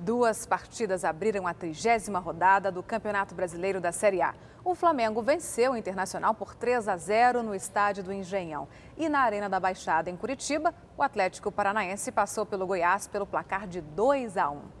Duas partidas abriram a trigésima rodada do Campeonato Brasileiro da Série A. O Flamengo venceu o Internacional por 3 a 0 no estádio do Engenhão. E na Arena da Baixada, em Curitiba, o Atlético Paranaense passou pelo Goiás pelo placar de 2 a 1.